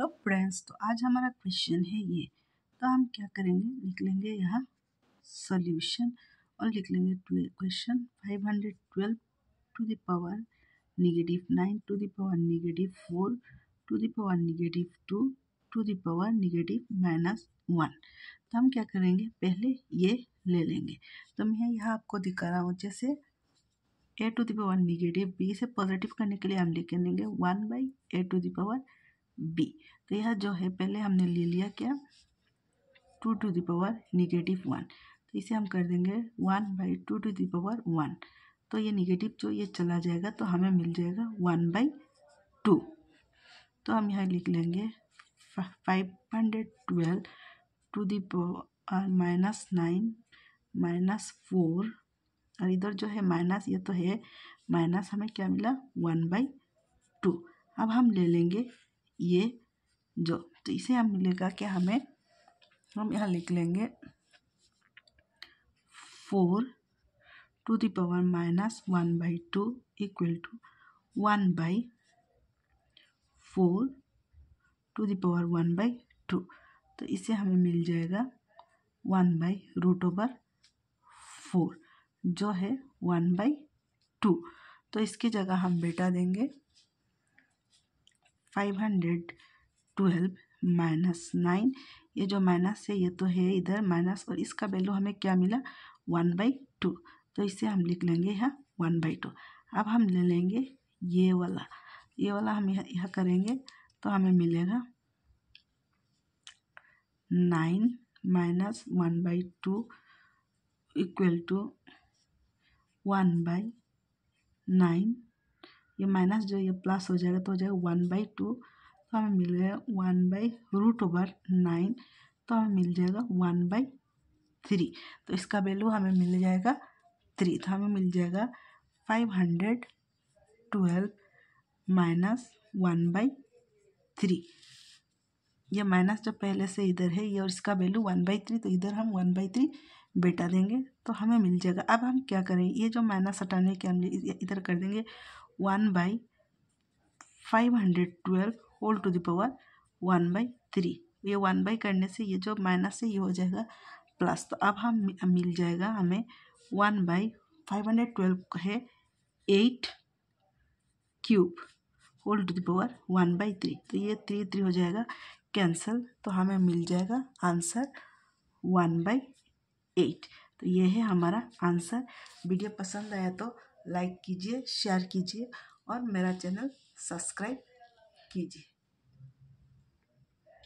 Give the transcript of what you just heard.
hello friends तो आज हमारा क्वेश्चन है ये तो हम क्या करेंगे लिख लेंगे यहाँ सॉल्यूशन और लिख लेंगे question five hundred twelve to the power negative nine to the power negative four to the power negative two to the power negative minus one तो हम क्या करेंगे पहले ये ले लेंगे तो मैं यहाँ आपको दिखा रहा हूँ जैसे A to the power negative B से पॉजिटिव करने के लिए हम लिख लेंगे one by A to the power B तो यह जो है पहले हमने ले लिया क्या two to the power negative one तो इसे हम कर देंगे one by two to the power one तो ये निगेटिव जो ये चला जाएगा तो हमें मिल जाएगा वन बाई टू तो हम यहाँ लिख लेंगे five hundred twelve to the power minus nine minus four और इधर जो है माइनस ये तो है माइनस हमें क्या मिला वन बाई टू अब हम ले लेंगे ये जो तो इसे हम मिलेगा कि हमें हम यहाँ लिख लेंगे four to the power minus one by two equal to one by four to the power one by two तो इसे हमें मिल जाएगा one by root over four जो है वन बाई टू तो इसकी जगह हम बेटा देंगे five hundred twelve minus nine ये जो माइनस है ये तो है इधर माइनस और इसका वैल्यू हमें क्या मिला वन बाई टू तो इसे हम लिख लेंगे यहाँ वन बाई टू अब हम ले लेंगे ये वाला ये वाला हम यह, यहाँ करेंगे तो हमें मिलेगा nine minus one by two equal to one by nine ये माइनस जो ये प्लस हो जाएगा तो हो जाएगा वन बाई टू तो हमें मिल गया one by root over nine तो हमें मिल जाएगा वन बाई थ्री तो इसका वैल्यू हमें मिल जाएगा थ्री तो हमें मिल जाएगा five hundred twelve minus one by three ये माइनस जो पहले से इधर है ये और इसका वैल्यू वन बाई थ्री तो इधर हम वन बाई थ्री बेटा देंगे तो हमें मिल जाएगा अब हम क्या करें ये जो माइनस हटाने के हम इधर कर देंगे one by five hundred twelve whole to the power one by three ये वन बाई करने से ये जो माइनस है ये हो जाएगा प्लस तो अब हम मिल जाएगा हमें one by five hundred twelve है eight cube whole to the power one by three तो ये थ्री थ्री हो जाएगा कैंसिल तो हमें मिल जाएगा आंसर वन बाई एट तो ये है हमारा आंसर वीडियो पसंद आया तो लाइक कीजिए शेयर कीजिए और मेरा चैनल सब्सक्राइब कीजिए